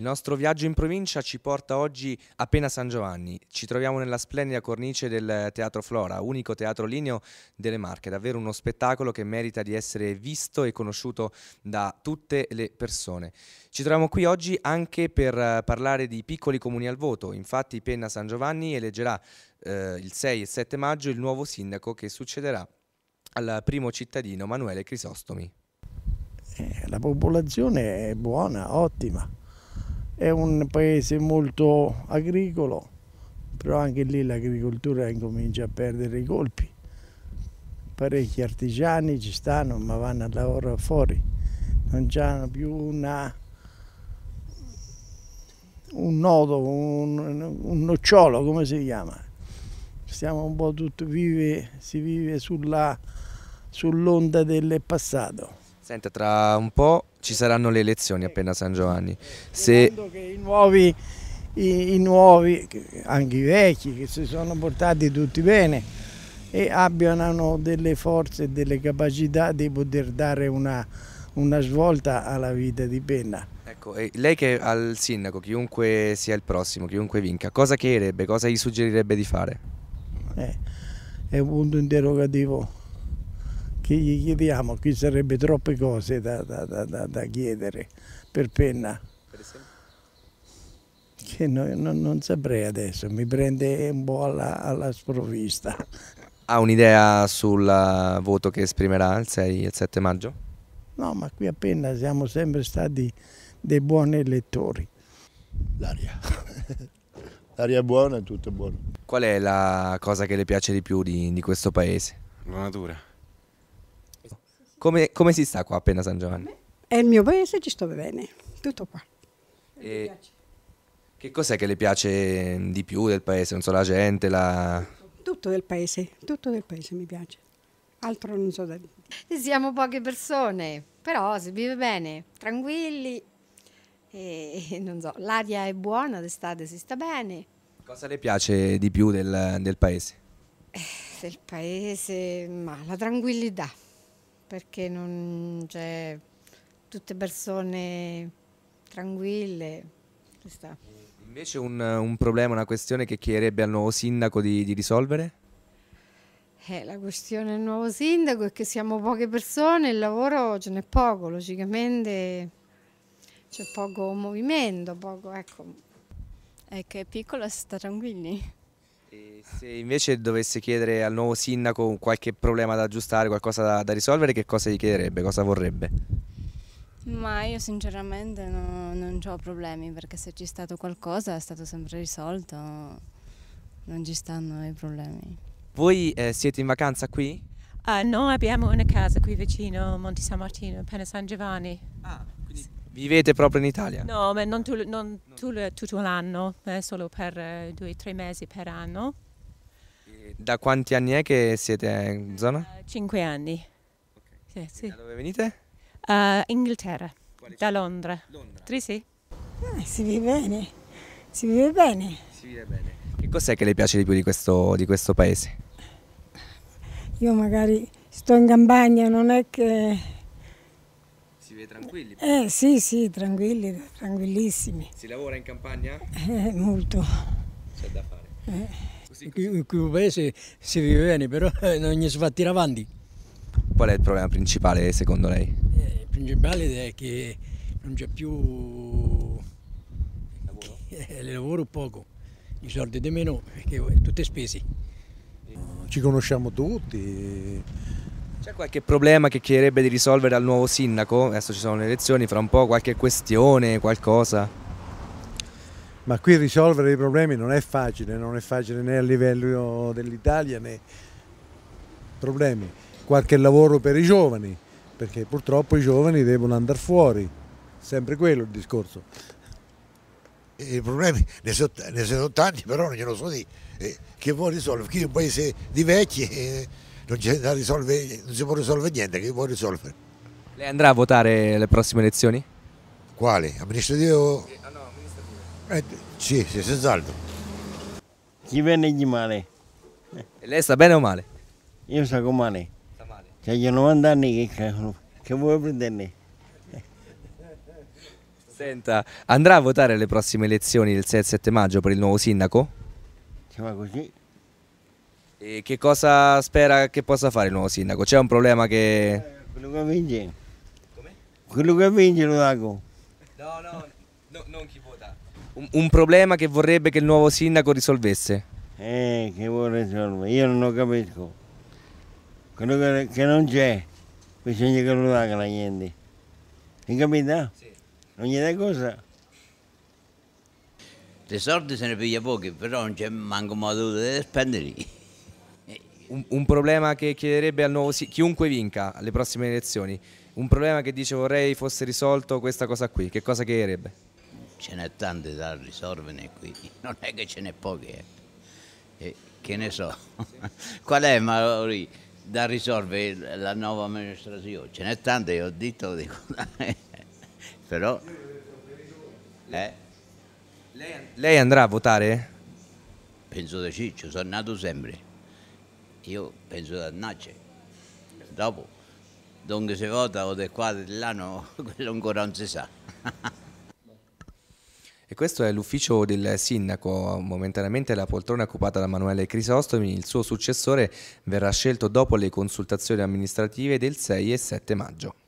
Il nostro viaggio in provincia ci porta oggi a Pena San Giovanni. Ci troviamo nella splendida cornice del Teatro Flora, unico teatro lineo delle Marche, davvero uno spettacolo che merita di essere visto e conosciuto da tutte le persone. Ci troviamo qui oggi anche per eh, parlare di piccoli comuni al voto, infatti Pena San Giovanni eleggerà eh, il 6 e 7 maggio il nuovo sindaco che succederà al primo cittadino Manuele Crisostomi. Eh, la popolazione è buona, ottima è un paese molto agricolo, però anche lì l'agricoltura incomincia a perdere i colpi. Parecchi artigiani ci stanno, ma vanno a lavorare fuori, non hanno più una, un nodo, un, un nocciolo, come si chiama? Stiamo un po' tutti vive, si vive sull'onda del passato. Senta, tra un po' ci saranno le elezioni appena San Giovanni. Se... Che i nuovi, i, i nuovi, anche i vecchi, che si sono portati tutti bene e abbiano delle forze e delle capacità di poter dare una, una svolta alla vita di Penna. Ecco, lei che al sindaco, chiunque sia il prossimo, chiunque vinca, cosa chiederebbe, cosa gli suggerirebbe di fare? Eh, è un punto interrogativo che gli chiediamo, qui sarebbe troppe cose da, da, da, da chiedere per penna. Per che no, no, non saprei adesso, mi prende un po' alla, alla sprovvista. Ha un'idea sul voto che esprimerà il 6 e il 7 maggio? No, ma qui appena siamo sempre stati dei buoni elettori. L'aria. L'aria è buona e tutto è buono. Qual è la cosa che le piace di più di, di questo paese? La natura. Come, come, si sta qua appena San Giovanni? È il mio paese, ci sto bene, tutto qua. E che cos'è che le piace di più del paese? Non so, la gente, la... Tutto del paese, tutto del paese mi piace. Altro non so da dire. Siamo poche persone, però si vive bene, tranquilli. E, non so, l'aria è buona, d'estate si sta bene. Cosa le piace di più del, del paese? Eh, del paese, ma la tranquillità perché non c'è cioè, tutte persone tranquille. Invece un, un, problema, una questione che chiederebbe al nuovo sindaco di, di risolvere? Eh, la questione del nuovo sindaco è che siamo poche persone, il lavoro ce n'è poco, logicamente c'è poco movimento, poco, ecco. È che è piccola si sta tranquilli. E se invece dovesse chiedere al nuovo sindaco qualche problema da aggiustare, qualcosa da, da risolvere, che cosa gli chiederebbe, cosa vorrebbe? Ma io sinceramente no, non ho problemi perché se c'è stato qualcosa è stato sempre risolto, non ci stanno i problemi. Voi eh, siete in vacanza qui? Uh, no, abbiamo una casa qui vicino, Monte San Martino, appena San Giovanni. Ah. Vivete proprio in Italia? No, ma non, tu, non tu, tutto l'anno, eh, solo per eh, due o tre mesi per anno. Da quanti anni è che siete in zona? Uh, cinque anni. Okay. Sì, sì. Da dove venite? Uh, Inghilterra, da Londra. Londra. Sì, sì. Ah, si vive bene, si vive bene. Si vive bene. Che cos'è che le piace di più di questo, di questo paese? Io magari sto in campagna, non è che vive tranquilli? Eh sì, sì, tranquilli, tranquillissimi. Si lavora in campagna? Eh, molto. C'è da fare. Eh, in quel paese si vive bene, però non gli si fa tirare avanti. Qual è il problema principale secondo lei? Eh, il principale è che non c'è più lavoro. Eh, lavoro poco, i soldi di meno, perché tutte spesi. Ci conosciamo tutti c'è qualche problema che chiederebbe di risolvere al nuovo sindaco? Adesso ci sono le elezioni, fra un po' qualche questione, qualcosa? Ma qui risolvere i problemi non è facile, non è facile né a livello dell'Italia né problemi. Qualche lavoro per i giovani, perché purtroppo i giovani devono andare fuori, sempre quello il discorso. I problemi ne sono, ne sono tanti, però non glielo so di eh, che vuoi risolvere, qui è un paese di vecchi. Eh, non, non, risolve, non si può risolvere niente, che può risolvere? Lei andrà a votare le prossime elezioni? Quale? Amministrativo? Eh, no, amministrativo. Eh, sì, sì, senz'altro. Chi viene di male? E lei sta bene o male? Io sto con male. Sta male. Cioè, io 90 anni che, che vuoi prenderne? Senta, andrà a votare le prossime elezioni il 6 7 maggio per il nuovo sindaco? va così. E che cosa spera che possa fare il nuovo sindaco? C'è un problema che... quello che vince. Come? Quello che vince lo dago. No, no, no, non chi vota. Un, un, problema che vorrebbe che il nuovo sindaco risolvesse. Eh, che vuole risolvere? Io non lo capisco. Quello che, che non c'è, bisogna che lo daga la gente. Hai capito? Sì. Ogni cosa. Dei soldi se ne piglia pochi, però non c'è manco modo di spenderli un, un problema che chiederebbe al nuovo chiunque vinca alle prossime elezioni, un problema che dice vorrei fosse risolto questa cosa qui, che cosa chiederebbe? Ce n'è tante da risolvere qui, non è che ce n'è poche, eh. che ne so. Qual è Mauri da risolvere la nuova amministrazione? Ce n'è tante, io ho detto, dico, però... Eh? Lei andrà a votare? Penso di sì, ci sono nato sempre io penso da dannaggia, dopo, dove si vota o del qua o di là, no, quello ancora non si sa. E questo è l'ufficio del sindaco, momentaneamente la poltrona è occupata da Manuele Crisostomi, il suo successore verrà scelto dopo le consultazioni amministrative del 6 e 7 maggio.